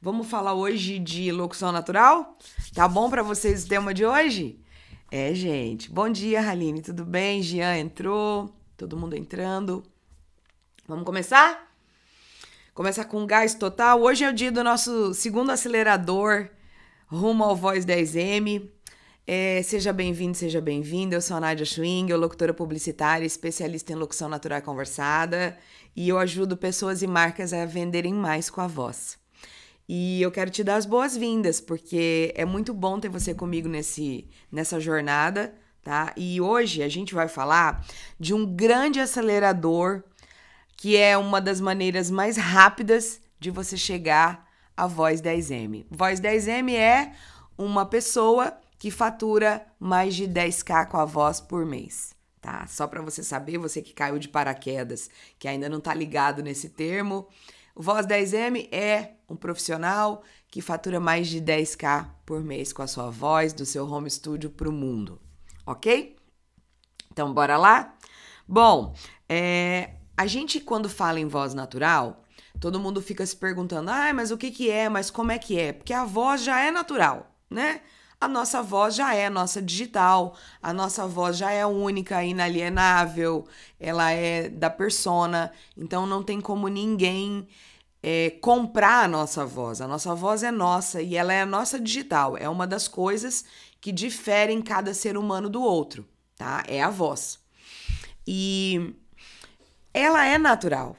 Vamos falar hoje de locução natural? Tá bom para vocês o tema de hoje? É, gente. Bom dia, Haline. Tudo bem? Jean entrou. Todo mundo entrando. Vamos começar? Começar com gás total. Hoje é o dia do nosso segundo acelerador rumo ao Voz 10M. É, seja bem-vindo, seja bem-vinda. Eu sou a Nádia Schwing, eu locutora publicitária, especialista em locução natural conversada, e eu ajudo pessoas e marcas a venderem mais com a voz. E eu quero te dar as boas-vindas, porque é muito bom ter você comigo nesse, nessa jornada, tá? E hoje a gente vai falar de um grande acelerador, que é uma das maneiras mais rápidas de você chegar à Voz 10M. Voz 10M é uma pessoa que fatura mais de 10k com a voz por mês. Tá? Só para você saber, você que caiu de paraquedas, que ainda não tá ligado nesse termo, o Voz 10M é um profissional que fatura mais de 10k por mês com a sua voz do seu home studio para o mundo, ok? Então, bora lá? Bom, é, a gente quando fala em voz natural, todo mundo fica se perguntando, ah, mas o que, que é, mas como é que é? Porque a voz já é natural, né? a nossa voz já é nossa digital, a nossa voz já é única, inalienável, ela é da persona, então não tem como ninguém é, comprar a nossa voz. A nossa voz é nossa e ela é a nossa digital, é uma das coisas que diferem cada ser humano do outro, tá? É a voz. E ela é natural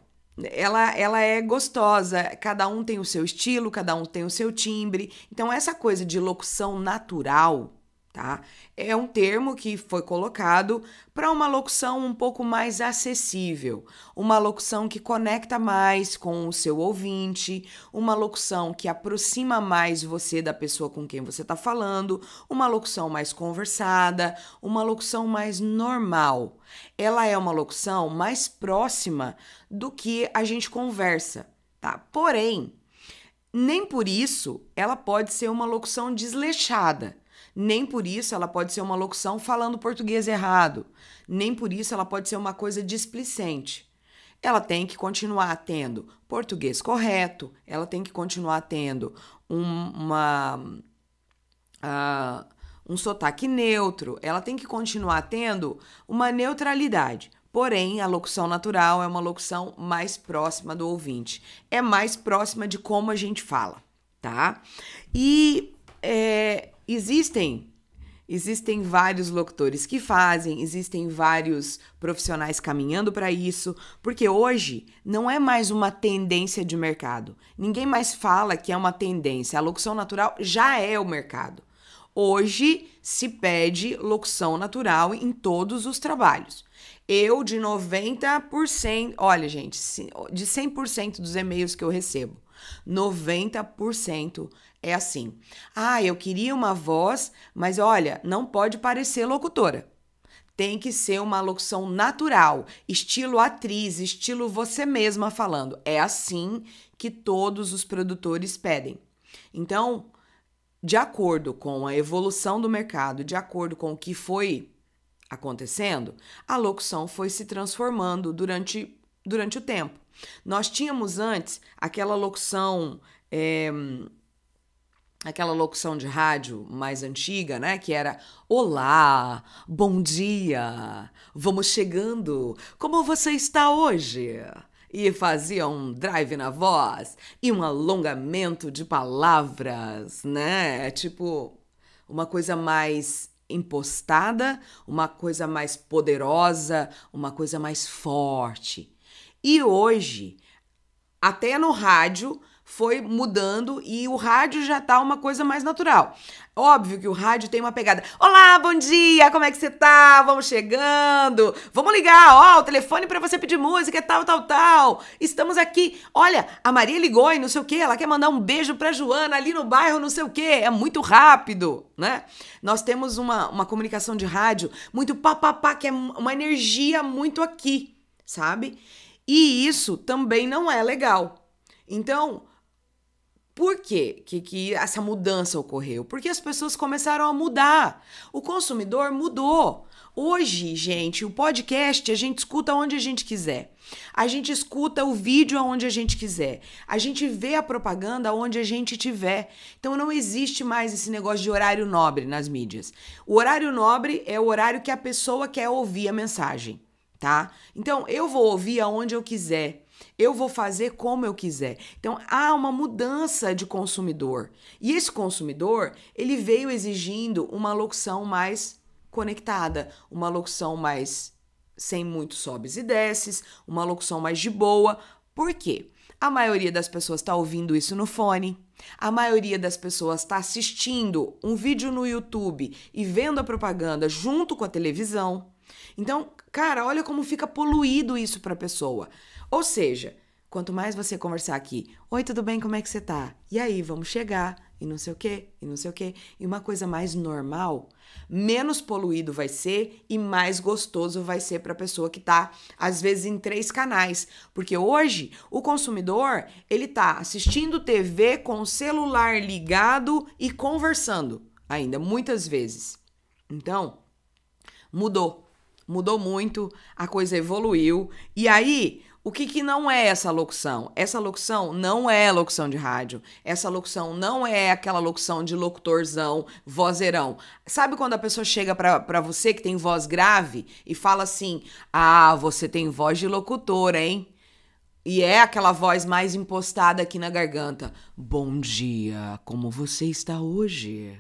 ela, ela é gostosa, cada um tem o seu estilo, cada um tem o seu timbre. Então, essa coisa de locução natural, tá? É um termo que foi colocado para uma locução um pouco mais acessível, uma locução que conecta mais com o seu ouvinte, uma locução que aproxima mais você da pessoa com quem você está falando, uma locução mais conversada, uma locução mais normal. Ela é uma locução mais próxima do que a gente conversa, tá? Porém, nem por isso ela pode ser uma locução desleixada. Nem por isso ela pode ser uma locução falando português errado. Nem por isso ela pode ser uma coisa displicente. Ela tem que continuar tendo português correto, ela tem que continuar tendo um, uma. Uh, um sotaque neutro, ela tem que continuar tendo uma neutralidade. Porém, a locução natural é uma locução mais próxima do ouvinte, é mais próxima de como a gente fala, tá? E é, existem Existem vários locutores que fazem, existem vários profissionais caminhando para isso, porque hoje não é mais uma tendência de mercado. Ninguém mais fala que é uma tendência. A locução natural já é o mercado. Hoje se pede locução natural em todos os trabalhos. Eu, de 90%, olha, gente, de 100% dos e-mails que eu recebo, 90% é assim. Ah, eu queria uma voz, mas olha, não pode parecer locutora. Tem que ser uma locução natural, estilo atriz, estilo você mesma falando. É assim que todos os produtores pedem. Então, de acordo com a evolução do mercado, de acordo com o que foi acontecendo, a locução foi se transformando durante, durante o tempo. Nós tínhamos antes aquela locução. É, aquela locução de rádio mais antiga, né, que era Olá, bom dia, vamos chegando, como você está hoje? e fazia um drive na voz e um alongamento de palavras, né? É tipo uma coisa mais impostada, uma coisa mais poderosa, uma coisa mais forte. E hoje, até no rádio, foi mudando e o rádio já tá uma coisa mais natural. Óbvio que o rádio tem uma pegada. Olá, bom dia, como é que você tá? Vamos chegando. Vamos ligar, ó, o telefone para você pedir música, é tal, tal, tal. Estamos aqui. Olha, a Maria ligou e não sei o quê, ela quer mandar um beijo pra Joana ali no bairro, não sei o quê. É muito rápido, né? Nós temos uma, uma comunicação de rádio muito papapá, que é uma energia muito aqui, sabe? E isso também não é legal. Então, por quê que, que essa mudança ocorreu? Porque as pessoas começaram a mudar. O consumidor mudou. Hoje, gente, o podcast a gente escuta onde a gente quiser. A gente escuta o vídeo aonde a gente quiser. A gente vê a propaganda onde a gente tiver. Então não existe mais esse negócio de horário nobre nas mídias. O horário nobre é o horário que a pessoa quer ouvir a mensagem, tá? Então eu vou ouvir aonde eu quiser. Eu vou fazer como eu quiser. Então há uma mudança de consumidor. E esse consumidor, ele veio exigindo uma locução mais conectada, uma locução mais sem muitos sobes e desces, uma locução mais de boa. Por quê? A maioria das pessoas está ouvindo isso no fone. A maioria das pessoas está assistindo um vídeo no YouTube e vendo a propaganda junto com a televisão. Então, cara, olha como fica poluído isso para a pessoa. Ou seja, quanto mais você conversar aqui, oi, tudo bem, como é que você tá? E aí, vamos chegar, e não sei o quê, e não sei o quê, e uma coisa mais normal, menos poluído vai ser e mais gostoso vai ser para a pessoa que tá às vezes em três canais, porque hoje o consumidor, ele tá assistindo TV com o celular ligado e conversando ainda muitas vezes. Então, mudou mudou muito, a coisa evoluiu. E aí, o que, que não é essa locução? Essa locução não é locução de rádio. Essa locução não é aquela locução de locutorzão, vozeirão. Sabe quando a pessoa chega para você que tem voz grave e fala assim: Ah, você tem voz de locutor, hein? E é aquela voz mais impostada aqui na garganta. Bom dia, como você está hoje?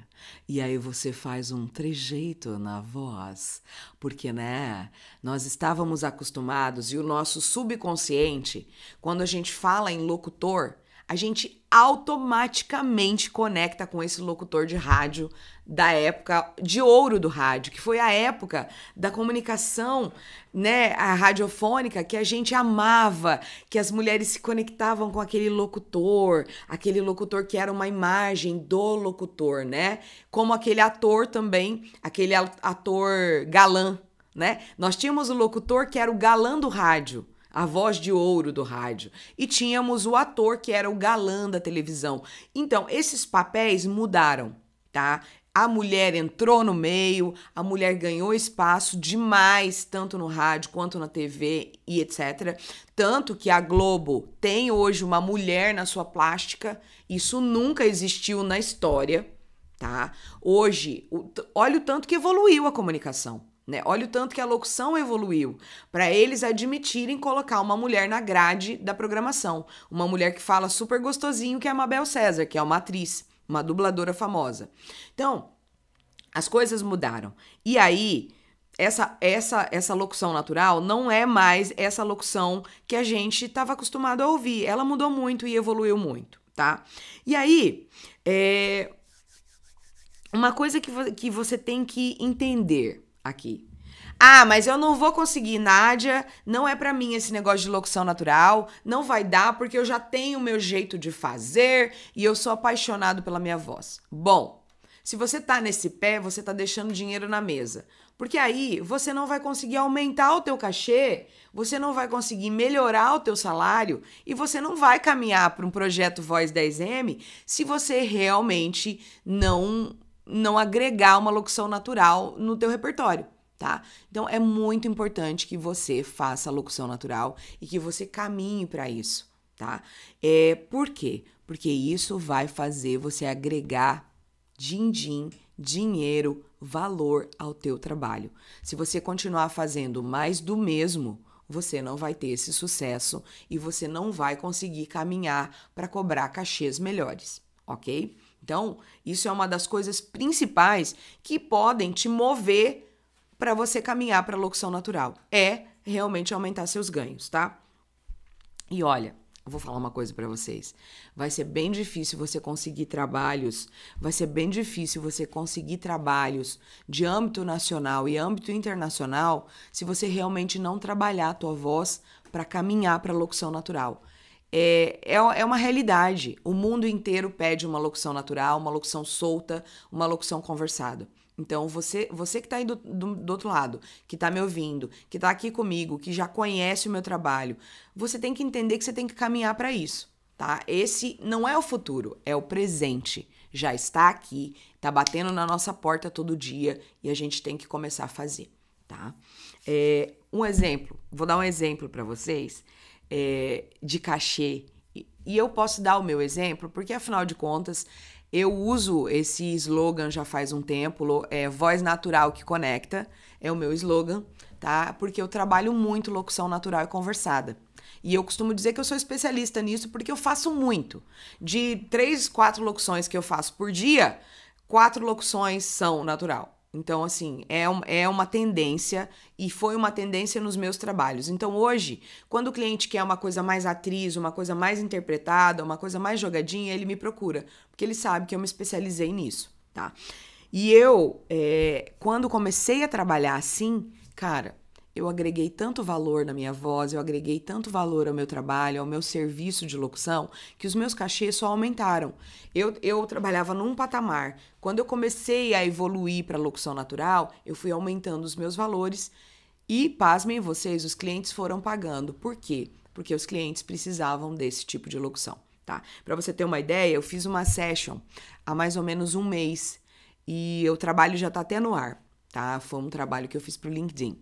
E aí você faz um trejeito na voz, porque né, nós estávamos acostumados e o nosso subconsciente, quando a gente fala em locutor, a gente automaticamente conecta com esse locutor de rádio da época de ouro do rádio, que foi a época da comunicação, né, a radiofônica que a gente amava, que as mulheres se conectavam com aquele locutor, aquele locutor que era uma imagem do locutor, né? Como aquele ator também, aquele ator galã, né? Nós tínhamos o locutor que era o galã do rádio a voz de ouro do rádio, e tínhamos o ator que era o galã da televisão. Então, esses papéis mudaram, tá? A mulher entrou no meio, a mulher ganhou espaço demais, tanto no rádio quanto na TV e etc. Tanto que a Globo tem hoje uma mulher na sua plástica, isso nunca existiu na história, tá? Hoje, olha o tanto que evoluiu a comunicação. Né? Olha o tanto que a locução evoluiu para eles admitirem colocar uma mulher na grade da programação. Uma mulher que fala super gostosinho, que é a Mabel César, que é uma atriz, uma dubladora famosa. Então, as coisas mudaram. E aí, essa, essa, essa locução natural não é mais essa locução que a gente estava acostumado a ouvir. Ela mudou muito e evoluiu muito, tá? E aí, é... uma coisa que, vo que você tem que entender aqui. Ah, mas eu não vou conseguir, Nádia. Não é para mim esse negócio de locução natural. Não vai dar porque eu já tenho o meu jeito de fazer e eu sou apaixonado pela minha voz. Bom, se você tá nesse pé, você tá deixando dinheiro na mesa. Porque aí você não vai conseguir aumentar o teu cachê, você não vai conseguir melhorar o teu salário e você não vai caminhar para um projeto Voz 10M se você realmente não não agregar uma locução natural no teu repertório, tá? Então é muito importante que você faça a locução natural e que você caminhe para isso, tá? É, por quê? Porque isso vai fazer você agregar din-din, dinheiro, valor ao teu trabalho. Se você continuar fazendo mais do mesmo, você não vai ter esse sucesso e você não vai conseguir caminhar para cobrar cachês melhores, ok? Então, isso é uma das coisas principais que podem te mover para você caminhar para a locução natural. É realmente aumentar seus ganhos, tá? E olha, vou falar uma coisa para vocês. Vai ser bem difícil você conseguir trabalhos, vai ser bem difícil você conseguir trabalhos de âmbito nacional e âmbito internacional se você realmente não trabalhar a tua voz para caminhar para a locução natural. É, é, é, uma realidade. O mundo inteiro pede uma locução natural, uma locução solta, uma locução conversada. Então, você, você que está aí do, do, do, outro lado, que está me ouvindo, que está aqui comigo, que já conhece o meu trabalho, você tem que entender que você tem que caminhar para isso, tá? Esse não é o futuro, é o presente. Já está aqui, está batendo na nossa porta todo dia e a gente tem que começar a fazer, tá? É, um exemplo, vou dar um exemplo para vocês é, de cachê. E, e eu posso dar o meu exemplo, porque afinal de contas, eu uso esse slogan já faz um tempo, é voz natural que conecta, é o meu slogan, tá? Porque eu trabalho muito locução natural e conversada. E eu costumo dizer que eu sou especialista nisso porque eu faço muito. De três, quatro locuções que eu faço por dia, quatro locuções são natural. Então, assim, é, um, é uma tendência e foi uma tendência nos meus trabalhos. Então, hoje, quando o cliente quer uma coisa mais atriz, uma coisa mais interpretada, uma coisa mais jogadinha, ele me procura, porque ele sabe que eu me especializei nisso, tá? E eu, é, quando comecei a trabalhar assim, cara, eu agreguei tanto valor na minha voz, eu agreguei tanto valor ao meu trabalho, ao meu serviço de locução, que os meus cachês só aumentaram. Eu, eu trabalhava num patamar. Quando eu comecei a evoluir para locução natural, eu fui aumentando os meus valores e, pasmem vocês, os clientes foram pagando. Por quê? Porque os clientes precisavam desse tipo de locução. Tá? Para você ter uma ideia, eu fiz uma session há mais ou menos um mês e o trabalho já está até no ar. Tá? Foi um trabalho que eu fiz para o LinkedIn.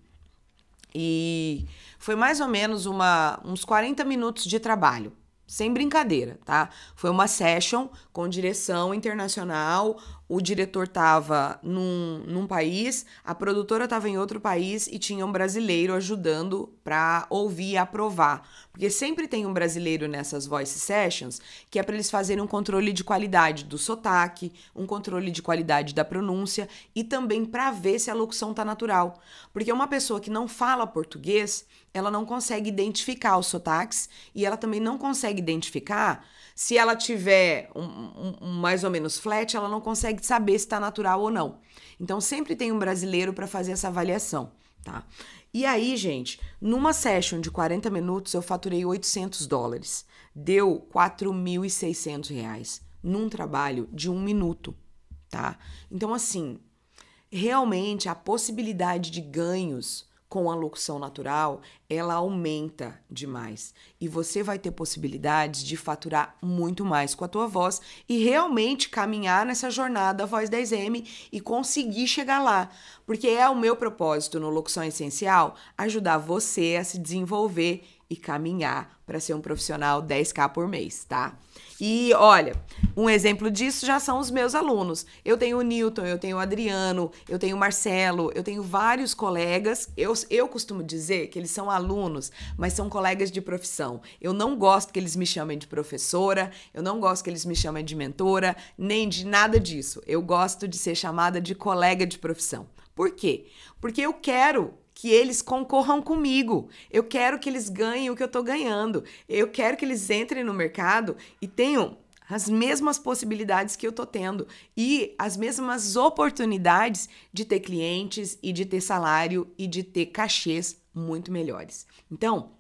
E foi mais ou menos uma, uns 40 minutos de trabalho. Sem brincadeira, tá? Foi uma session com direção internacional, o diretor estava num, num país, a produtora estava em outro país e tinha um brasileiro ajudando para ouvir e aprovar. Porque sempre tem um brasileiro nessas voice sessions que é para eles fazerem um controle de qualidade do sotaque, um controle de qualidade da pronúncia e também para ver se a locução tá natural. Porque uma pessoa que não fala português, ela não consegue identificar os sotaques e ela também não consegue identificar se ela tiver um, um, um mais ou menos flat, ela não consegue saber se está natural ou não. Então sempre tem um brasileiro para fazer essa avaliação, tá? E aí, gente, numa session de 40 minutos eu faturei 800 dólares. Deu 4.600 reais num trabalho de um minuto, tá? Então, assim, realmente a possibilidade de ganhos com a locução natural, ela aumenta demais e você vai ter possibilidades de faturar muito mais com a tua voz e realmente caminhar nessa jornada Voz 10M e conseguir chegar lá, porque é o meu propósito no Locução Essencial ajudar você a se desenvolver e caminhar para ser um profissional 10k por mês, tá? E olha, um exemplo disso já são os meus alunos. Eu tenho o Newton, eu tenho o Adriano, eu tenho o Marcelo, eu tenho vários colegas. Eu, eu costumo dizer que eles são alunos, mas são colegas de profissão. Eu não gosto que eles me chamem de professora, eu não gosto que eles me chamem de mentora, nem de nada disso. Eu gosto de ser chamada de colega de profissão. Por quê? Porque eu quero que eles concorram comigo. Eu quero que eles ganhem o que eu estou ganhando. Eu quero que eles entrem no mercado e tenham as mesmas possibilidades que eu estou tendo e as mesmas oportunidades de ter clientes e de ter salário e de ter cachês muito melhores. Então,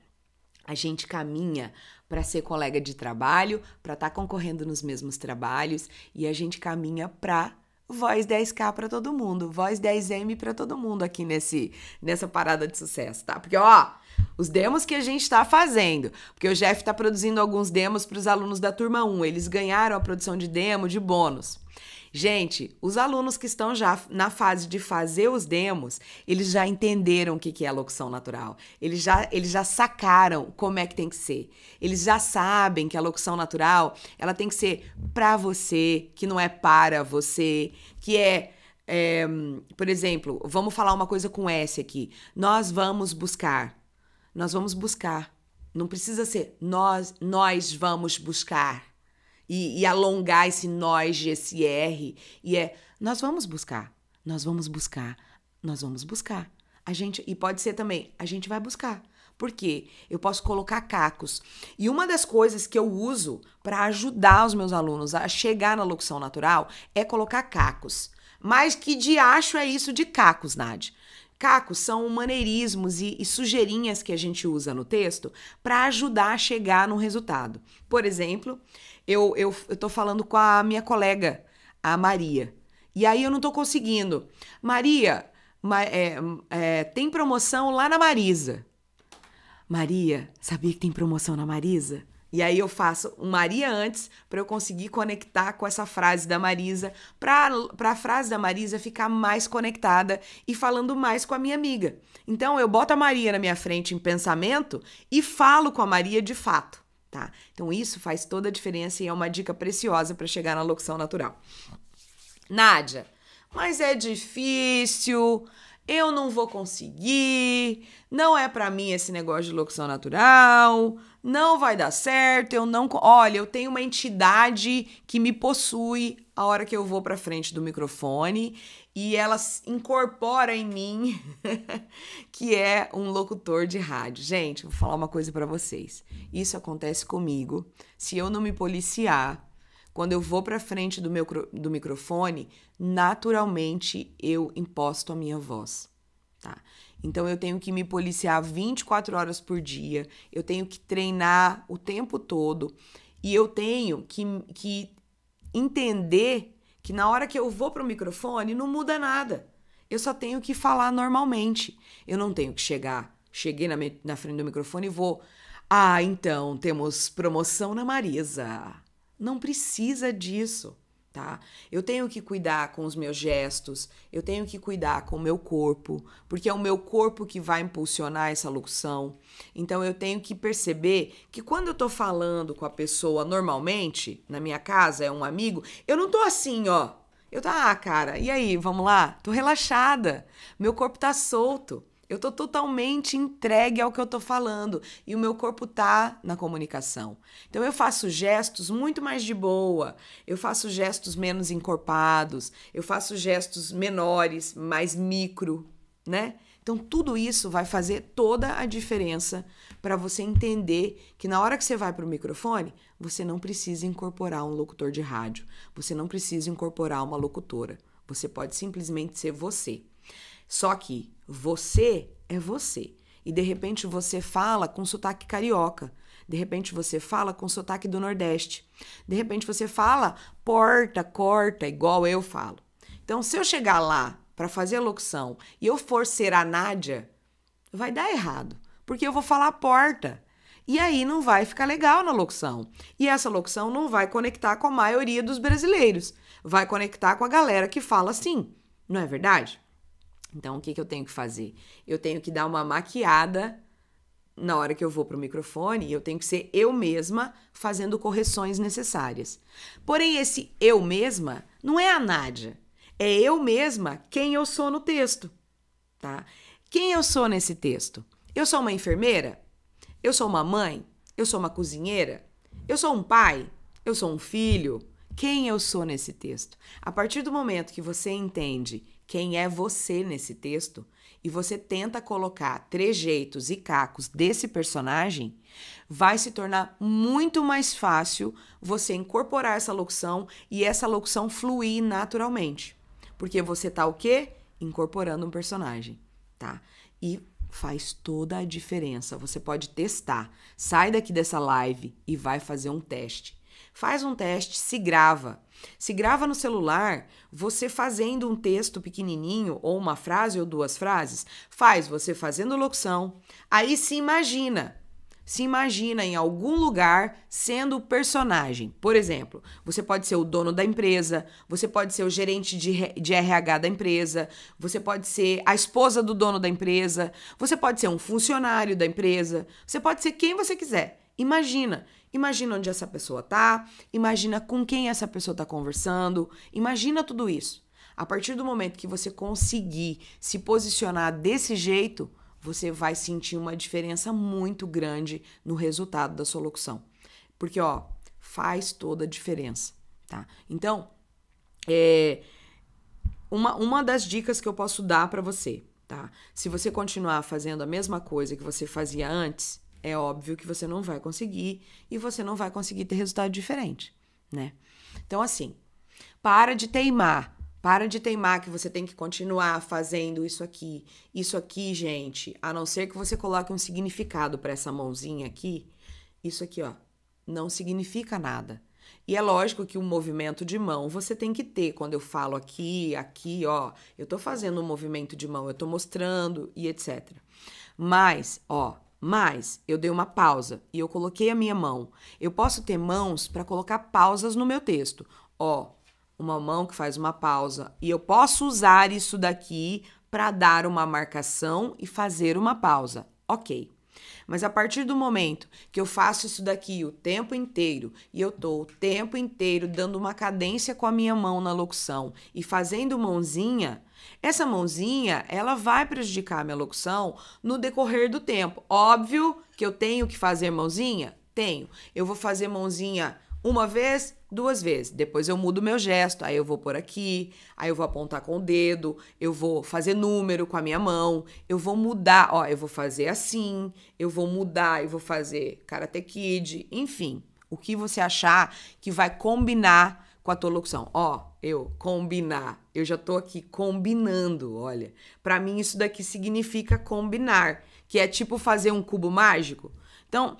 a gente caminha para ser colega de trabalho, para estar tá concorrendo nos mesmos trabalhos e a gente caminha para voz 10k para todo mundo, voz 10m para todo mundo aqui nesse nessa parada de sucesso, tá? Porque ó, os demos que a gente está fazendo, porque o Jeff está produzindo alguns demos para os alunos da turma 1, eles ganharam a produção de demo de bônus. Gente, os alunos que estão já na fase de fazer os demos, eles já entenderam o que é a locução natural. Eles já, eles já sacaram como é que tem que ser. Eles já sabem que a locução natural ela tem que ser para você, que não é para você, que é é, por exemplo, vamos falar uma coisa com S aqui. Nós vamos buscar. Nós vamos buscar. Não precisa ser nós, nós vamos buscar e, e alongar esse nós, esse R. E é, nós vamos buscar, nós vamos buscar, nós vamos buscar. A gente, e pode ser também, a gente vai buscar. Por quê? Eu posso colocar cacos. E uma das coisas que eu uso para ajudar os meus alunos a chegar na locução natural é colocar cacos. Mas que diacho é isso de cacos, Nad? Cacos são maneirismos e, e, sujeirinhas que a gente usa no texto para ajudar a chegar no resultado. Por exemplo, eu, eu, eu tô falando com a minha colega, a Maria. E aí eu não tô conseguindo. Maria, ma, é, é, tem promoção lá na Marisa. Maria, sabia que tem promoção na Marisa? E aí eu faço o Maria antes para eu conseguir conectar com essa frase da Marisa, para a frase da Marisa ficar mais conectada e falando mais com a minha amiga. Então eu boto a Maria na minha frente em pensamento e falo com a Maria de fato tá? Então isso faz toda a diferença e é uma dica preciosa para chegar na locução natural. Nádia, mas é difícil, eu não vou conseguir, não é para mim esse negócio de locução natural, não vai dar certo, eu não, olha, eu tenho uma entidade que me possui a hora que eu vou para frente do microfone e ela incorpora em mim que é um locutor de rádio. Gente, vou falar uma coisa para vocês. Isso acontece comigo. Se eu não me policiar, quando eu vou para frente do meu do microfone, naturalmente eu imposto a minha voz, tá? Então eu tenho que me policiar 24 horas por dia, eu tenho que treinar o tempo todo e eu tenho que, que entender que na hora que eu vou para o microfone não muda nada. Eu só tenho que falar normalmente. Eu não tenho que chegar. Cheguei na, na frente do microfone e vou. Ah, então temos promoção na Marisa. Não precisa disso tá? Eu tenho que cuidar com os meus gestos, eu tenho que cuidar com o meu corpo, porque é o meu corpo que vai impulsionar essa locução. Então eu tenho que perceber que quando eu tô falando com a pessoa normalmente, na minha casa, é um amigo, eu não tô assim, ó. Eu tô, ah, cara, e aí, vamos lá? Tô relaxada, meu corpo tá solto. Eu tô totalmente entregue ao que eu tô falando e o meu corpo tá na comunicação. Então eu faço gestos muito mais de boa, eu faço gestos menos encorpados, eu faço gestos menores, mais micro, né? Então tudo isso vai fazer toda a diferença para você entender que na hora que você vai para o microfone, você não precisa incorporar um locutor de rádio, você não precisa incorporar uma locutora. Você pode simplesmente ser você. Só que você é você. E de repente você fala com sotaque carioca. De repente você fala com sotaque do Nordeste. De repente você fala porta, corta, igual eu falo. Então, se eu chegar lá para fazer a locução e eu for ser a Nádia, vai dar errado, porque eu vou falar porta. E aí não vai ficar legal na locução. E essa locução não vai conectar com a maioria dos brasileiros. Vai conectar com a galera que fala assim. Não é verdade? Então, o que, que eu tenho que fazer? Eu tenho que dar uma maquiada na hora que eu vou para o microfone, e eu tenho que ser eu mesma fazendo correções necessárias. Porém, esse eu mesma não é a Nádia. É eu mesma quem eu sou no texto, tá? Quem eu sou nesse texto? Eu sou uma enfermeira? Eu sou uma mãe? Eu sou uma cozinheira? Eu sou um pai? Eu sou um filho? Quem eu sou nesse texto? A partir do momento que você entende quem é você nesse texto e você tenta colocar trejeitos e cacos desse personagem, vai se tornar muito mais fácil você incorporar essa locução e essa locução fluir naturalmente. Porque você tá o quê? Incorporando um personagem, tá? E faz toda a diferença. Você pode testar. Sai daqui dessa live e vai fazer um teste. Faz um teste, se grava. Se grava no celular, você fazendo um texto pequenininho ou uma frase ou duas frases, faz você fazendo locução. Aí se imagina. Se imagina em algum lugar sendo o personagem. Por exemplo, você pode ser o dono da empresa, você pode ser o gerente de, de RH da empresa, você pode ser a esposa do dono da empresa, você pode ser um funcionário da empresa, você pode ser quem você quiser. Imagina, Imagina onde essa pessoa tá, imagina com quem essa pessoa tá conversando, imagina tudo isso. A partir do momento que você conseguir se posicionar desse jeito, você vai sentir uma diferença muito grande no resultado da sua locução. Porque, ó, faz toda a diferença, tá? Então, é, uma, uma das dicas que eu posso dar para você, tá? Se você continuar fazendo a mesma coisa que você fazia antes, é óbvio que você não vai conseguir e você não vai conseguir ter resultado diferente, né? Então, assim, para de teimar. Para de teimar que você tem que continuar fazendo isso aqui. Isso aqui, gente, a não ser que você coloque um significado para essa mãozinha aqui, isso aqui, ó, não significa nada. E é lógico que o um movimento de mão você tem que ter. Quando eu falo aqui, aqui, ó, eu tô fazendo um movimento de mão, eu tô mostrando e etc. Mas, ó, mas eu dei uma pausa e eu coloquei a minha mão. Eu posso ter mãos para colocar pausas no meu texto. Ó, uma mão que faz uma pausa e eu posso usar isso daqui para dar uma marcação e fazer uma pausa. OK. Mas a partir do momento que eu faço isso daqui o tempo inteiro e eu tô o tempo inteiro dando uma cadência com a minha mão na locução e fazendo mãozinha, essa mãozinha, ela vai prejudicar a minha locução no decorrer do tempo. Óbvio que eu tenho que fazer mãozinha? Tenho. Eu vou fazer mãozinha uma vez, duas vezes. Depois eu mudo meu gesto, aí eu vou por aqui, aí eu vou apontar com o dedo, eu vou fazer número com a minha mão, eu vou mudar, ó, eu vou fazer assim, eu vou mudar, eu vou fazer Karate Kid, enfim, o que você achar que vai combinar com a tua locução. Ó, eu combinar, eu já tô aqui combinando, olha. Para mim isso daqui significa combinar, que é tipo fazer um cubo mágico. Então,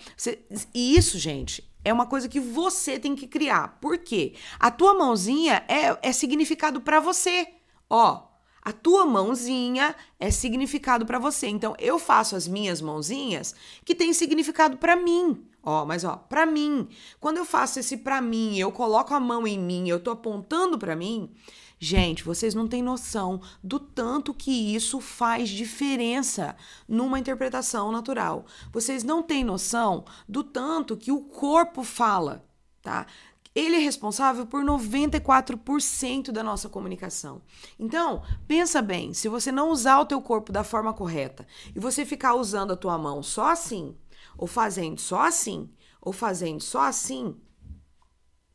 e isso, gente, é uma coisa que você tem que criar. Por quê? A tua mãozinha é, é significado para você. Ó, a tua mãozinha é significado para você. Então, eu faço as minhas mãozinhas que têm significado para mim. Ó, mas ó, para mim. Quando eu faço esse para mim, eu coloco a mão em mim, eu tô apontando para mim, Gente, vocês não têm noção do tanto que isso faz diferença numa interpretação natural. Vocês não têm noção do tanto que o corpo fala, tá? ele é responsável por 94% da nossa comunicação. Então, pensa bem, se você não usar o teu corpo da forma correta e você ficar usando a tua mão só assim, ou fazendo só assim, ou fazendo só assim,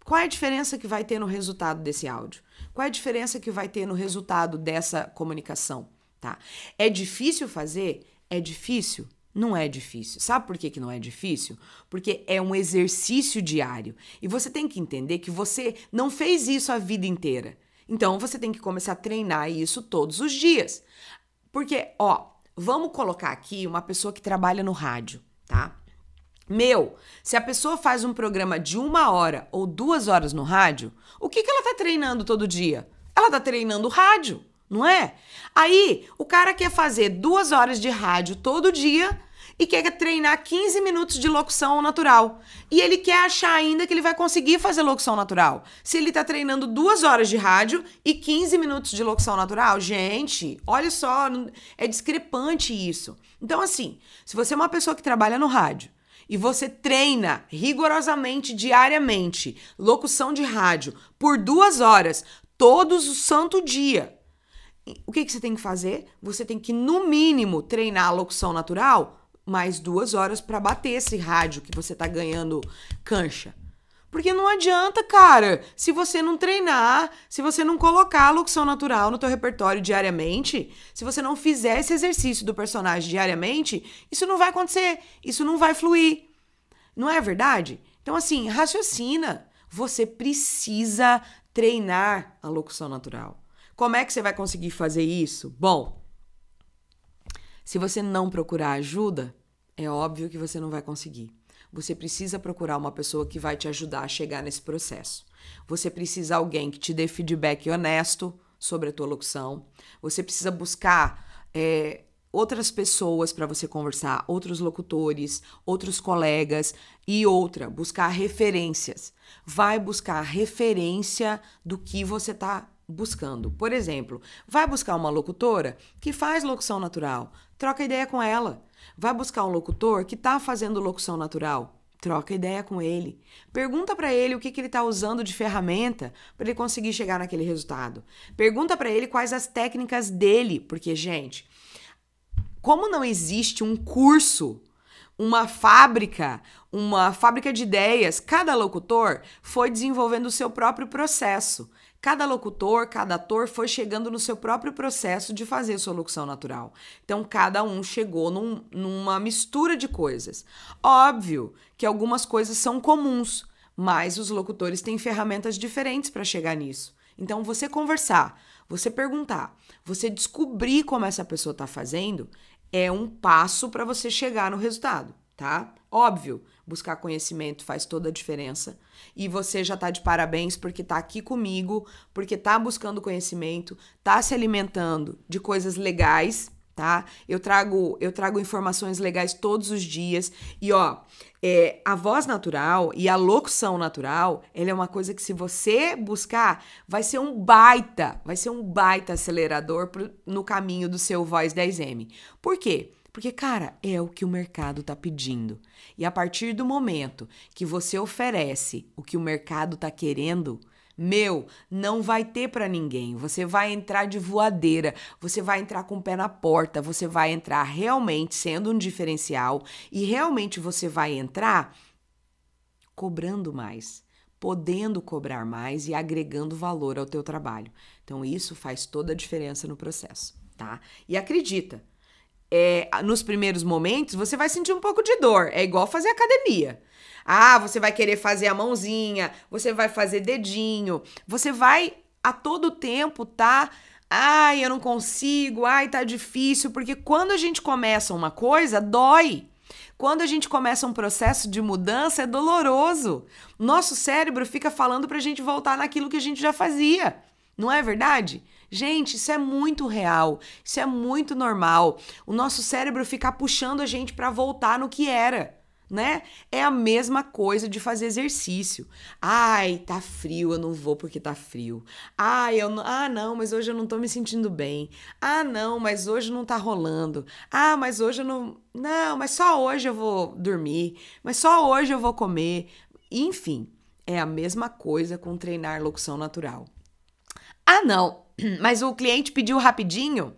qual é a diferença que vai ter no resultado desse áudio? Qual é a diferença que vai ter no resultado dessa comunicação? Tá? É difícil fazer? É difícil? Não é difícil. Sabe por que, que não é difícil? Porque é um exercício diário. E você tem que entender que você não fez isso a vida inteira. Então você tem que começar a treinar isso todos os dias. Porque, ó, vamos colocar aqui uma pessoa que trabalha no rádio, tá? Meu, se a pessoa faz um programa de uma hora ou duas horas no rádio, o que, que ela está treinando todo dia? Ela está treinando rádio, não é? Aí, o cara quer fazer duas horas de rádio todo dia e quer treinar 15 minutos de locução natural. E ele quer achar ainda que ele vai conseguir fazer locução natural. Se ele está treinando duas horas de rádio e 15 minutos de locução natural, gente, olha só, é discrepante isso. Então, assim, se você é uma pessoa que trabalha no rádio, e você treina rigorosamente, diariamente, locução de rádio por duas horas, todos o santo dia, o que, que você tem que fazer? Você tem que, no mínimo, treinar a locução natural mais duas horas para bater esse rádio que você está ganhando cancha. Porque não adianta, cara. Se você não treinar, se você não colocar a locução natural no teu repertório diariamente, se você não fizer esse exercício do personagem diariamente, isso não vai acontecer, isso não vai fluir. Não é verdade? Então assim, raciocina. Você precisa treinar a locução natural. Como é que você vai conseguir fazer isso? Bom, se você não procurar ajuda, é óbvio que você não vai conseguir. Você precisa procurar uma pessoa que vai te ajudar a chegar nesse processo. Você precisa alguém que te dê feedback honesto sobre a tua locução. Você precisa buscar é, outras pessoas para você conversar, outros locutores, outros colegas e outra, buscar referências. Vai buscar referência do que você está buscando. Por exemplo, vai buscar uma locutora que faz locução natural, troca ideia com ela. Vai buscar um locutor que está fazendo locução natural, troca ideia com ele. Pergunta para ele o que, que ele está usando de ferramenta para ele conseguir chegar naquele resultado. Pergunta para ele quais as técnicas dele, porque, gente, como não existe um curso uma fábrica, uma fábrica de ideias. Cada locutor foi desenvolvendo o seu próprio processo. Cada locutor, cada ator foi chegando no seu próprio processo de fazer sua locução natural. Então, cada um chegou num, numa mistura de coisas. Óbvio que algumas coisas são comuns, mas os locutores têm ferramentas diferentes para chegar nisso. Então, você conversar, você perguntar, você descobrir como essa pessoa está fazendo é um passo para você chegar no resultado, tá? Óbvio, Buscar conhecimento faz toda a diferença. E você já está de parabéns porque está aqui comigo, porque está buscando conhecimento, está se alimentando de coisas legais, tá? Eu trago eu trago informações legais todos os dias e ó, é, a voz natural e a locução natural, ela é uma coisa que se você buscar, vai ser um baita, vai ser um baita acelerador pro, no caminho do seu Voz 10M. Por quê? Porque, cara, é o que o mercado tá pedindo. E a partir do momento que você oferece o que o mercado tá querendo, meu, não vai ter para ninguém. Você vai entrar de voadeira, você vai entrar com o pé na porta, você vai entrar realmente sendo um diferencial e realmente você vai entrar cobrando mais, podendo cobrar mais e agregando valor ao teu trabalho. Então isso faz toda a diferença no processo, tá? E acredita, é, nos primeiros momentos, você vai sentir um pouco de dor. É igual fazer academia. Ah, você vai querer fazer a mãozinha, você vai fazer dedinho, você vai a todo tempo tá. Ai, eu não consigo, ai, tá difícil, porque quando a gente começa uma coisa, dói. Quando a gente começa um processo de mudança, é doloroso. Nosso cérebro fica falando pra gente voltar naquilo que a gente já fazia. Não é verdade? Gente, isso é muito real, isso é muito normal. O nosso cérebro fica puxando a gente para voltar no que era. Né? É a mesma coisa de fazer exercício. Ai, tá frio, eu não vou porque tá frio. Ai, eu não, ah, não, mas hoje eu não tô me sentindo bem. Ah, não, mas hoje não tá rolando. Ah, mas hoje eu não, não, mas só hoje eu vou dormir, mas só hoje eu vou comer. Enfim, é a mesma coisa com treinar locução natural. Ah, não, mas o cliente pediu rapidinho.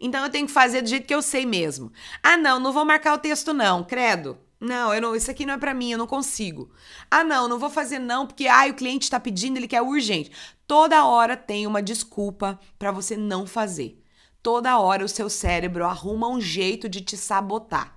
Então eu tenho que fazer do jeito que eu sei mesmo. Ah, não, não vou marcar o texto não, credo. Não, eu não, isso aqui não é para mim, eu não consigo. Ah, não, não vou fazer não, porque ai, o cliente está pedindo, ele quer urgente. Toda hora tem uma desculpa para você não fazer. Toda hora o seu cérebro arruma um jeito de te sabotar.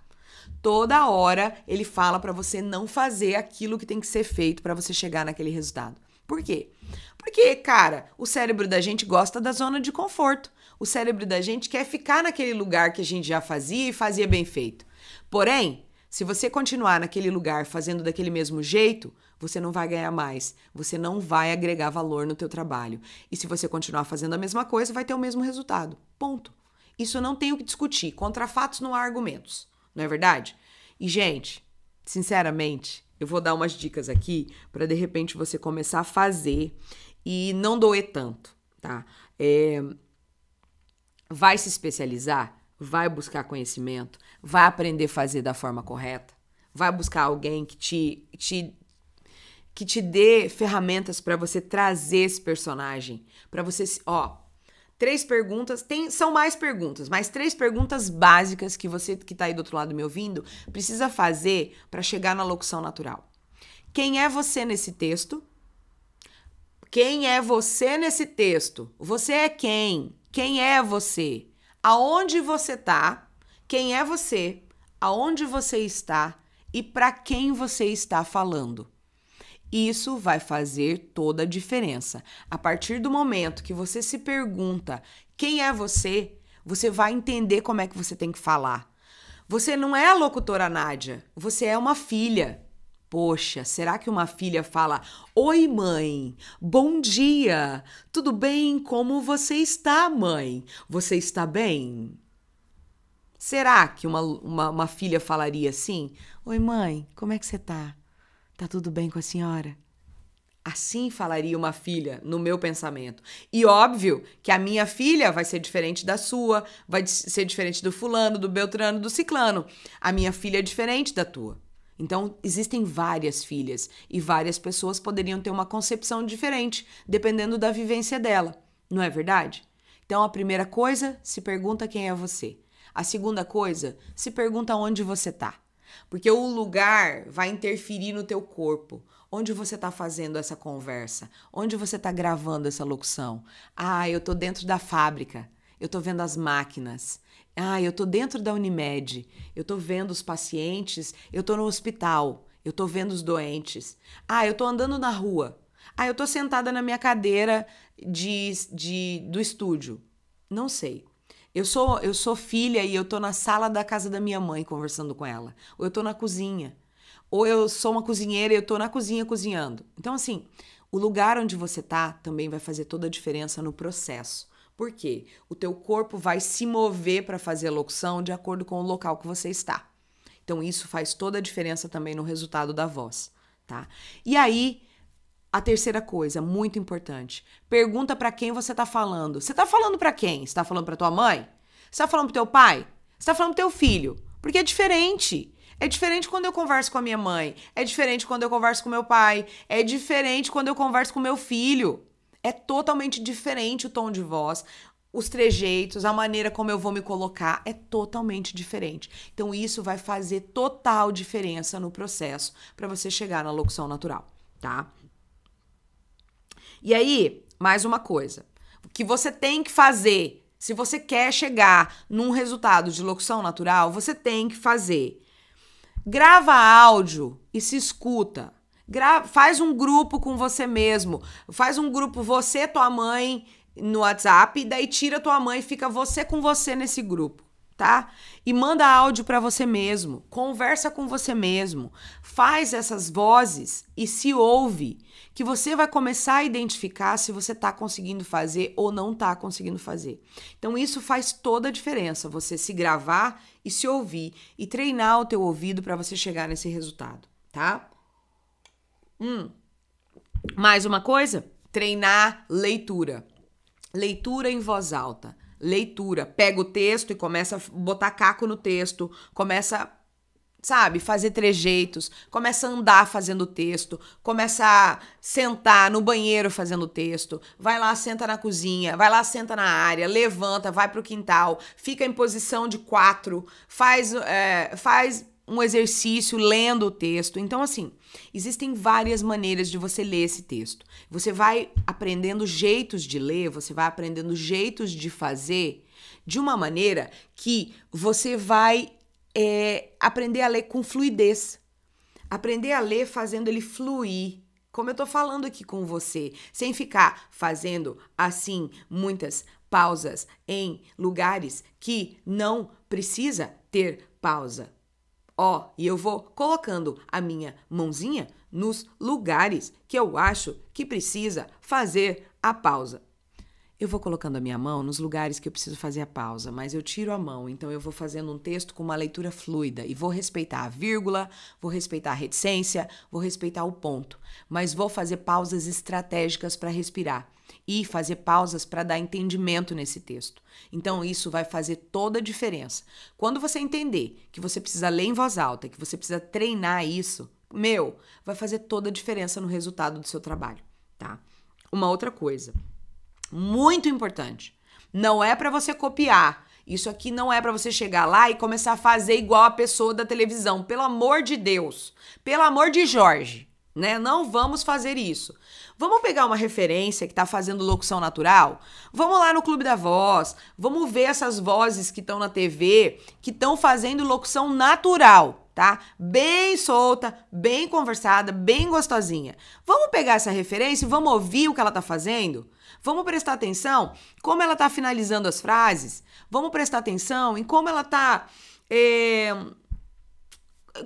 Toda hora ele fala para você não fazer aquilo que tem que ser feito para você chegar naquele resultado. Por quê? Porque, cara, o cérebro da gente gosta da zona de conforto. O cérebro da gente quer ficar naquele lugar que a gente já fazia e fazia bem feito. Porém, se você continuar naquele lugar fazendo daquele mesmo jeito, você não vai ganhar mais, você não vai agregar valor no teu trabalho. E se você continuar fazendo a mesma coisa, vai ter o mesmo resultado. Ponto. Isso não tem o que discutir. Contra fatos não há argumentos, não é verdade? E gente, sinceramente, eu vou dar umas dicas aqui para de repente você começar a fazer e não doer tanto, tá? É, vai se especializar, vai buscar conhecimento, vai aprender a fazer da forma correta, vai buscar alguém que te, te que te dê ferramentas para você trazer esse personagem, para você, ó, três perguntas, tem são mais perguntas, mas três perguntas básicas que você que tá aí do outro lado me ouvindo precisa fazer para chegar na locução natural. Quem é você nesse texto? Quem é você nesse texto? Você é quem? Quem é você? Aonde você está? Quem é você? Aonde você está? E para quem você está falando? Isso vai fazer toda a diferença. A partir do momento que você se pergunta quem é você, você vai entender como é que você tem que falar. Você não é a locutora Nádia, você é uma filha. Poxa, será que uma filha fala: Oi, mãe, bom dia, tudo bem? Como você está, mãe? Você está bem? Será que uma, uma, uma filha falaria assim: Oi, mãe, como é que você está? Tá tudo bem com a senhora? Assim falaria uma filha, no meu pensamento. E óbvio que a minha filha vai ser diferente da sua, vai ser diferente do fulano, do beltrano, do ciclano. A minha filha é diferente da tua. Então, existem várias filhas e várias pessoas poderiam ter uma concepção diferente dependendo da vivência dela, não é verdade? Então, a primeira coisa, se pergunta quem é você. A segunda coisa, se pergunta onde você está, Porque o lugar vai interferir no teu corpo. Onde você está fazendo essa conversa? Onde você está gravando essa locução? Ah, eu estou dentro da fábrica. Eu estou vendo as máquinas. Ah, eu estou dentro da Unimed, eu estou vendo os pacientes, eu estou no hospital, eu estou vendo os doentes. Ah, eu estou andando na rua. Ah, eu estou sentada na minha cadeira de, de, do estúdio. Não sei. Eu sou, eu sou filha e eu estou na sala da casa da minha mãe conversando com ela. Ou eu estou na cozinha. Ou eu sou uma cozinheira e eu estou na cozinha cozinhando. Então, assim, o lugar onde você está também vai fazer toda a diferença no processo. Por quê? O teu corpo vai se mover para fazer a locução de acordo com o local que você está. Então isso faz toda a diferença também no resultado da voz, tá? E aí, a terceira coisa, muito importante, pergunta para quem você tá falando. Você tá falando para quem? Você tá falando para tua mãe? Você tá falando pro teu pai? Você tá falando pro teu filho? Porque é diferente. É diferente quando eu converso com a minha mãe, é diferente quando eu converso com meu pai, é diferente quando eu converso com meu filho. É totalmente diferente o tom de voz, os trejeitos, a maneira como eu vou me colocar é totalmente diferente. Então isso vai fazer total diferença no processo para você chegar na locução natural, tá? E aí, mais uma coisa, o que você tem que fazer se você quer chegar num resultado de locução natural, você tem que fazer. Grava áudio e se escuta. Gra faz um grupo com você mesmo. Faz um grupo você, tua mãe no WhatsApp, daí tira tua mãe e fica você com você nesse grupo, tá? E manda áudio para você mesmo, conversa com você mesmo, faz essas vozes e se ouve, que você vai começar a identificar se você tá conseguindo fazer ou não tá conseguindo fazer. Então isso faz toda a diferença, você se gravar e se ouvir e treinar o teu ouvido para você chegar nesse resultado, tá? Hum. Mais uma coisa: treinar leitura. Leitura em voz alta. Leitura. Pega o texto e começa a botar caco no texto, começa sabe, fazer trejeitos, começa a andar fazendo texto, começa a sentar no banheiro fazendo texto, vai lá, senta na cozinha, vai lá, senta na área, levanta, vai pro quintal, fica em posição de quatro, faz, é, faz um exercício lendo o texto. Então, assim, existem várias maneiras de você ler esse texto. Você vai aprendendo jeitos de ler, você vai aprendendo jeitos de fazer de uma maneira que você vai é, aprender a ler com fluidez. Aprender a ler fazendo ele fluir como eu tô falando aqui com você, sem ficar fazendo assim muitas pausas em lugares que não precisa ter pausa ó, e eu vou colocando a minha mãozinha nos lugares que eu acho que precisa fazer a pausa. Eu vou colocando a minha mão nos lugares que eu preciso fazer a pausa, mas eu tiro a mão, então eu vou fazendo um texto com uma leitura fluida e vou respeitar a vírgula, vou respeitar a reticência, vou respeitar o ponto, mas vou fazer pausas estratégicas para respirar e fazer pausas para dar entendimento nesse texto. Então, isso vai fazer toda a diferença. Quando você entender que você precisa ler em voz alta, que você precisa treinar isso, meu, vai fazer toda a diferença no resultado do seu trabalho, tá? Uma outra coisa, muito importante, não é para você copiar. Isso aqui não é para você chegar lá e começar a fazer igual a pessoa da televisão. Pelo amor de Deus. Pelo amor de Jorge, né? Não vamos fazer isso. Vamos pegar uma referência que está fazendo locução natural? Vamos lá no Clube da Voz, vamos ver essas vozes que estão na TV, que estão fazendo locução natural. Tá? Bem solta, bem conversada, bem gostosinha. Vamos pegar essa referência e vamos ouvir o que ela está fazendo? Vamos prestar atenção como ela está finalizando as frases? Vamos prestar atenção em como ela está Eh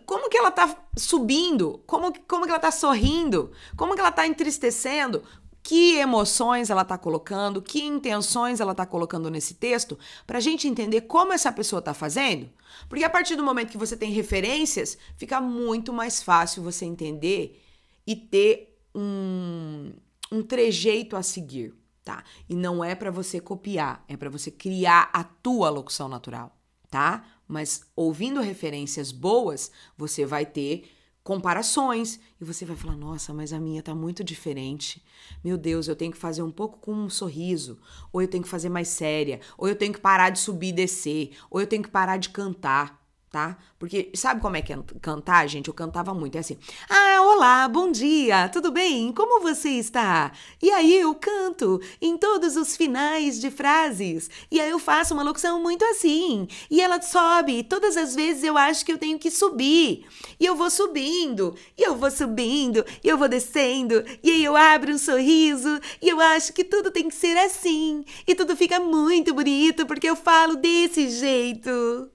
como que ela tá subindo? Como, como que ela tá sorrindo? Como que ela tá entristecendo? Que emoções ela tá colocando? Que intenções ela tá colocando nesse texto? Pra gente entender como essa pessoa tá fazendo? Porque a partir do momento que você tem referências, fica muito mais fácil você entender e ter um, um trejeito a seguir, tá? E não é para você copiar, é para você criar a tua locução natural, tá? mas ouvindo referências boas, você vai ter comparações e você vai falar: "Nossa, mas a minha tá muito diferente. Meu Deus, eu tenho que fazer um pouco com um sorriso, ou eu tenho que fazer mais séria, ou eu tenho que parar de subir e descer, ou eu tenho que parar de cantar" tá? Porque sabe como é que é cantar, gente? Eu cantava muito, é assim: "Ah, olá, bom dia. Tudo bem? Como você está?" E aí eu canto em todos os finais de frases. E aí eu faço uma locução muito assim. E ela sobe, todas as vezes eu acho que eu tenho que subir. E eu vou subindo, e eu vou subindo, e eu vou descendo, e aí eu abro um sorriso, e eu acho que tudo tem que ser assim. E tudo fica muito bonito porque eu falo desse jeito.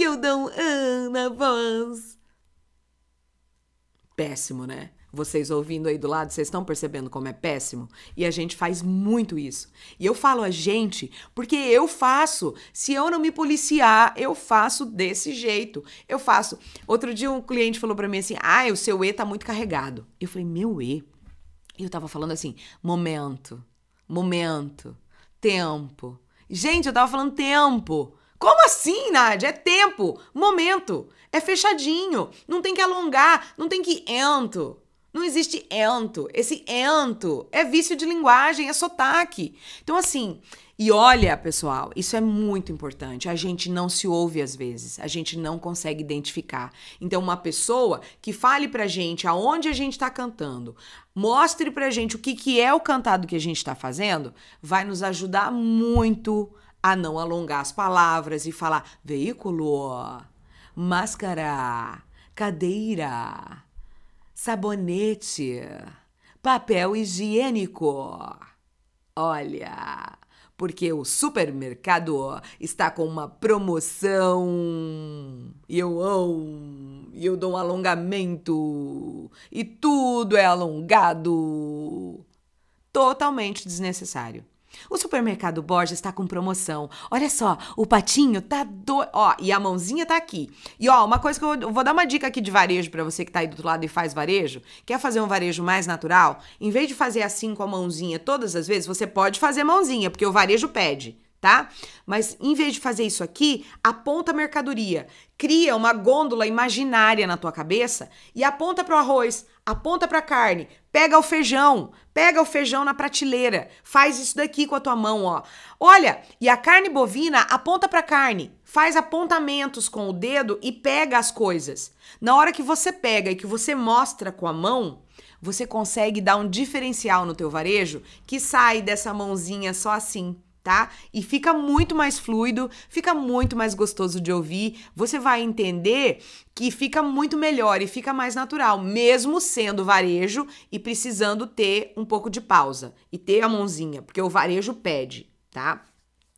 Eu dou um na voz. Péssimo, né? Vocês ouvindo aí do lado, vocês estão percebendo como é péssimo? E a gente faz muito isso. E eu falo a gente porque eu faço. Se eu não me policiar, eu faço desse jeito. Eu faço. Outro dia um cliente falou para mim assim: "Ah, o seu E tá muito carregado". Eu falei: "Meu E?". Eu tava falando assim: "Momento, momento, tempo". Gente, eu tava falando tempo. Como assim, Nádia? É tempo, momento. É fechadinho. Não tem que alongar, não tem que ento. Não existe ento. Esse ento é vício de linguagem, é sotaque. Então, assim. E olha, pessoal, isso é muito importante. A gente não se ouve às vezes, a gente não consegue identificar. Então, uma pessoa que fale pra gente aonde a gente tá cantando, mostre pra gente o que, que é o cantado que a gente tá fazendo, vai nos ajudar muito a não alongar as palavras e falar veículo, máscara, cadeira, sabonete, papel higiênico. Olha, porque o supermercado está com uma promoção. E eu amo, oh, e eu dou um alongamento, e tudo é alongado. Totalmente desnecessário. O supermercado Borges está com promoção. Olha só, o patinho tá do, ó, e a mãozinha tá aqui. E ó, uma coisa que eu vou dar uma dica aqui de varejo para você que tá aí do outro lado e faz varejo, quer fazer um varejo mais natural, em vez de fazer assim com a mãozinha todas as vezes, você pode fazer mãozinha, porque o varejo pede tá? Mas em vez de fazer isso aqui, aponta a mercadoria, cria uma gôndola imaginária na tua cabeça e aponta para o arroz, aponta para a carne, pega o feijão, pega o feijão na prateleira, faz isso daqui com a tua mão, ó. Olha, e a carne bovina aponta para a carne, faz apontamentos com o dedo e pega as coisas. Na hora que você pega e que você mostra com a mão, você consegue dar um diferencial no teu varejo que sai dessa mãozinha só assim tá? E fica muito mais fluido, fica muito mais gostoso de ouvir. Você vai entender que fica muito melhor e fica mais natural, mesmo sendo varejo e precisando ter um pouco de pausa e ter a mãozinha, porque o varejo pede, tá?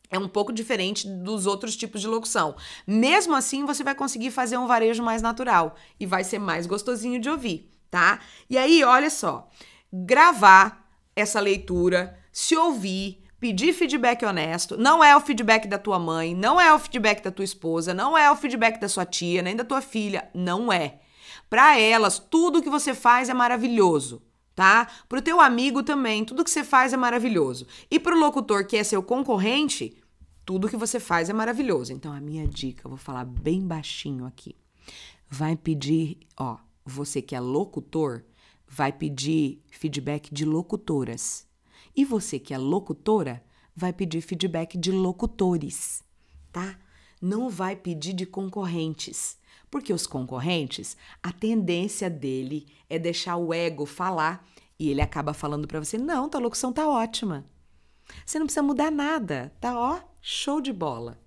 é um pouco diferente dos outros tipos de locução. Mesmo assim, você vai conseguir fazer um varejo mais natural e vai ser mais gostosinho de ouvir, tá? E aí, olha só, gravar essa leitura, se ouvir, pedir feedback honesto, não é o feedback da tua mãe, não é o feedback da tua esposa, não é o feedback da sua tia, nem da tua filha, não é. Para elas, tudo que você faz é maravilhoso, tá? Pro teu amigo também, tudo que você faz é maravilhoso. E pro locutor que é seu concorrente, tudo que você faz é maravilhoso. Então a minha dica, vou falar bem baixinho aqui. Vai pedir, ó, você que é locutor, vai pedir feedback de locutoras e você que é locutora, vai pedir feedback de locutores, tá? Não vai pedir de concorrentes, porque os concorrentes, a tendência dele é deixar o ego falar e ele acaba falando para você: "Não, tua locução tá ótima. Você não precisa mudar nada, tá ó, show de bola".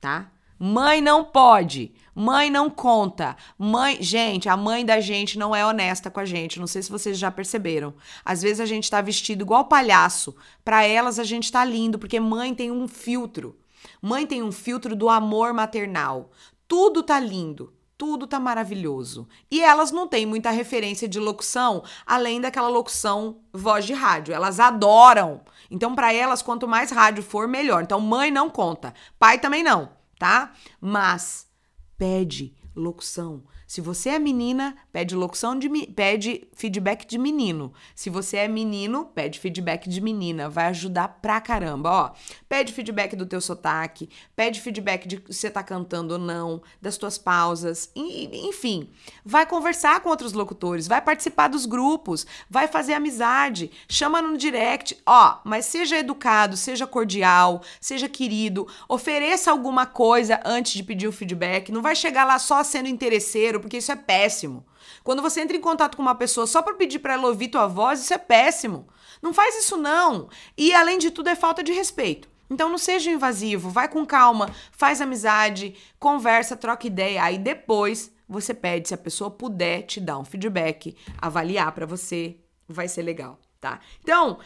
Tá? Mãe não pode. Mãe não conta. Mãe, gente, a mãe da gente não é honesta com a gente. Não sei se vocês já perceberam. Às vezes a gente tá vestido igual palhaço. Para elas a gente tá lindo, porque mãe tem um filtro. Mãe tem um filtro do amor maternal. Tudo tá lindo, tudo tá maravilhoso. E elas não têm muita referência de locução, além daquela locução voz de rádio. Elas adoram. Então, para elas, quanto mais rádio for, melhor. Então, mãe não conta, pai também não tá? Mas pede locução, se você é menina, pede locução de pede feedback de menino. Se você é menino, pede feedback de menina, vai ajudar pra caramba, ó. Pede feedback do teu sotaque, pede feedback de se você tá cantando ou não, das tuas pausas, enfim. Vai conversar com outros locutores, vai participar dos grupos, vai fazer amizade, chama no direct, ó, mas seja educado, seja cordial, seja querido, ofereça alguma coisa antes de pedir o feedback, não vai chegar lá só sendo interesseiro porque isso é péssimo. Quando você entra em contato com uma pessoa só para pedir para ela ouvir tua voz, isso é péssimo. Não faz isso não. E além de tudo é falta de respeito. Então não seja invasivo, vai com calma, faz amizade, conversa, troca ideia, aí depois você pede se a pessoa puder te dar um feedback, avaliar para você, vai ser legal, tá? Então,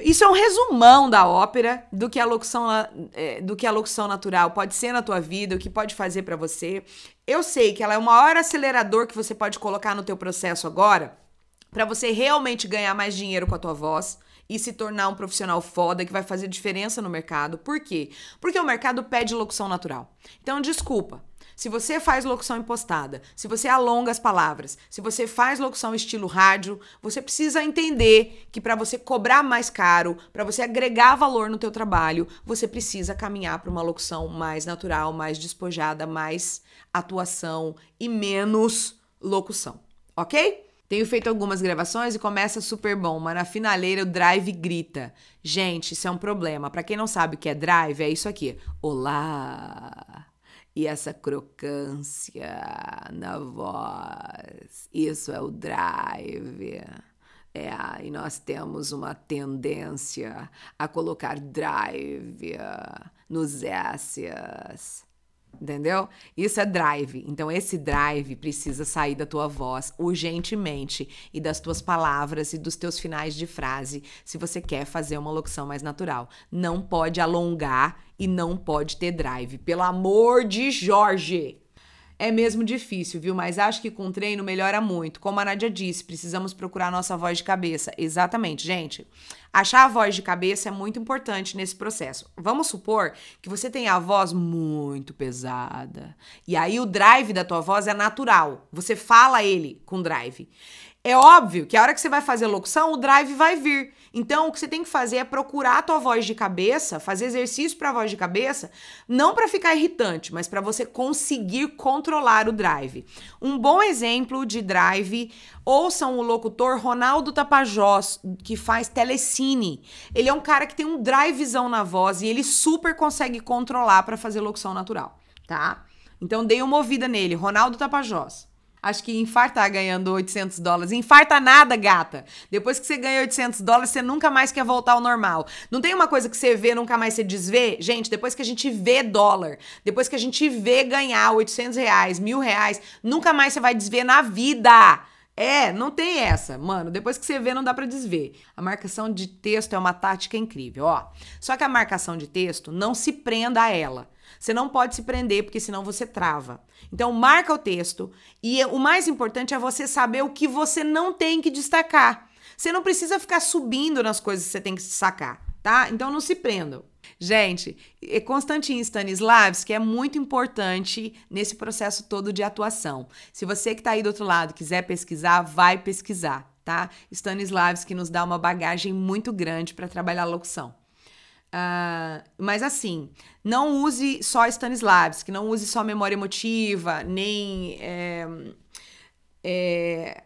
isso é um resumão da ópera do que a locução eh, do que a locução natural pode ser na tua vida, o que pode fazer para você eu sei que ela é o maior acelerador que você pode colocar no teu processo agora para você realmente ganhar mais dinheiro com a tua voz e se tornar um profissional foda que vai fazer diferença no mercado. Por quê? Porque o mercado pede locução natural. Então, desculpa, se você faz locução impostada, se você alonga as palavras, se você faz locução estilo rádio, você precisa entender que para você cobrar mais caro, para você agregar valor no teu trabalho, você precisa caminhar para uma locução mais natural, mais despojada, mais atuação e menos locução, ok? Tenho feito algumas gravações e começa super bom, mas na finaleira o drive grita. Gente, isso é um problema. Para quem não sabe o que é drive, é isso aqui. Olá! e essa crocância na voz. Isso é o drive. É, e nós temos uma tendência a colocar drive nos S's Entendeu? Isso é drive. Então, esse drive precisa sair da tua voz urgentemente e das tuas palavras e dos teus finais de frase, se você quer fazer uma locução mais natural. Não pode alongar e não pode ter drive. Pelo amor de Jorge! É mesmo difícil, viu? Mas acho que com treino melhora muito. Como a Nádia disse, precisamos procurar nossa voz de cabeça. Exatamente, gente. Achar a voz de cabeça é muito importante nesse processo. Vamos supor que você tenha a voz muito pesada. E aí o drive da tua voz é natural. Você fala ele com drive. É óbvio que a hora que você vai fazer locução, o drive vai vir. Então, o que você tem que fazer é procurar a tua voz de cabeça, fazer exercício para a voz de cabeça, não para ficar irritante, mas para você conseguir controlar o drive. Um bom exemplo de drive, ouçam o locutor Ronaldo Tapajós, que faz telecine. Ele é um cara que tem um drivezão na voz e ele super consegue controlar para fazer locução natural, tá? Então, dei uma ouvida nele, Ronaldo Tapajós. Acho que infartar ganhando 800 dólares. Infarta nada, gata. Depois que você ganha 800 dólares, você nunca mais quer voltar ao normal. Não tem uma coisa que você vê, nunca mais você desvê? Gente, depois que a gente vê dólar, depois que a gente vê ganhar 800 reais, mil reais, nunca mais você vai desver na vida. É, não tem essa, mano. Depois que você vê, não dá para desver. A marcação de texto é uma tática incrível, ó. Só que a marcação de texto não se prenda a ela. Você não pode se prender, porque senão você trava. Então, marca o texto. E é, o mais importante é você saber o que você não tem que destacar. Você não precisa ficar subindo nas coisas que você tem que destacar, tá? Então, não se prenda. Gente, Constantin Stanislavski é muito importante nesse processo todo de atuação. Se você que está aí do outro lado quiser pesquisar, vai pesquisar, tá? Stanislavski nos dá uma bagagem muito grande para trabalhar a locução. Ah, mas assim, não use só Stanislavski, não use só memória emotiva, nem. É, é,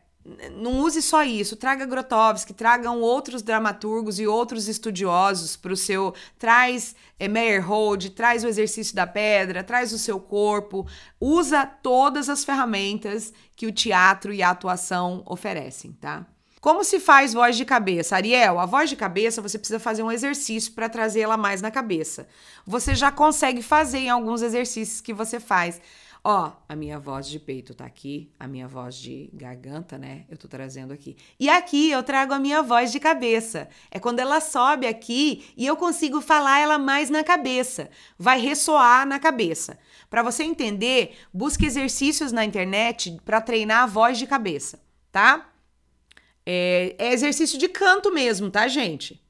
não use só isso. Traga Grotowski, tragam outros dramaturgos e outros estudiosos para o seu. Traz é, eh, Meyerhold, traz o exercício da pedra, traz o seu corpo. Usa todas as ferramentas que o teatro e a atuação oferecem, tá? Como se faz voz de cabeça? Ariel, a voz de cabeça você precisa fazer um exercício para trazer ela mais na cabeça. Você já consegue fazer em alguns exercícios que você faz. Ó, a minha voz de peito tá aqui, a minha voz de garganta, né? Eu tô trazendo aqui. E aqui eu trago a minha voz de cabeça. É quando ela sobe aqui e eu consigo falar ela mais na cabeça. Vai ressoar na cabeça. Para você entender, busque exercícios na internet para treinar a voz de cabeça, tá? É, é exercício de canto mesmo, tá, gente?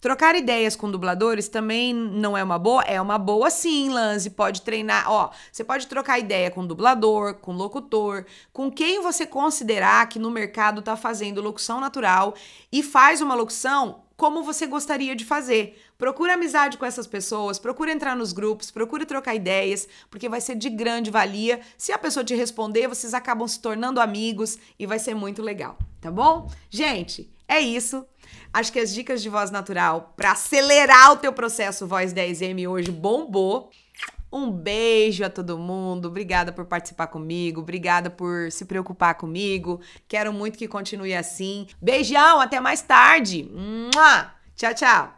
Trocar ideias com dubladores também não é uma boa? É uma boa sim, Lance. Pode treinar. Ó, você pode trocar ideia com dublador, com locutor, com quem você considerar que no mercado tá fazendo locução natural e faz uma locução como você gostaria de fazer. Procura amizade com essas pessoas, procura entrar nos grupos, procura trocar ideias, porque vai ser de grande valia. Se a pessoa te responder, vocês acabam se tornando amigos e vai ser muito legal tá bom? Gente, é isso. Acho que as dicas de voz natural para acelerar o teu processo Voz 10M hoje bombou. Um beijo a todo mundo. Obrigada por participar comigo. Obrigada por se preocupar comigo. Quero muito que continue assim. Beijão, até mais tarde. Tchau, tchau.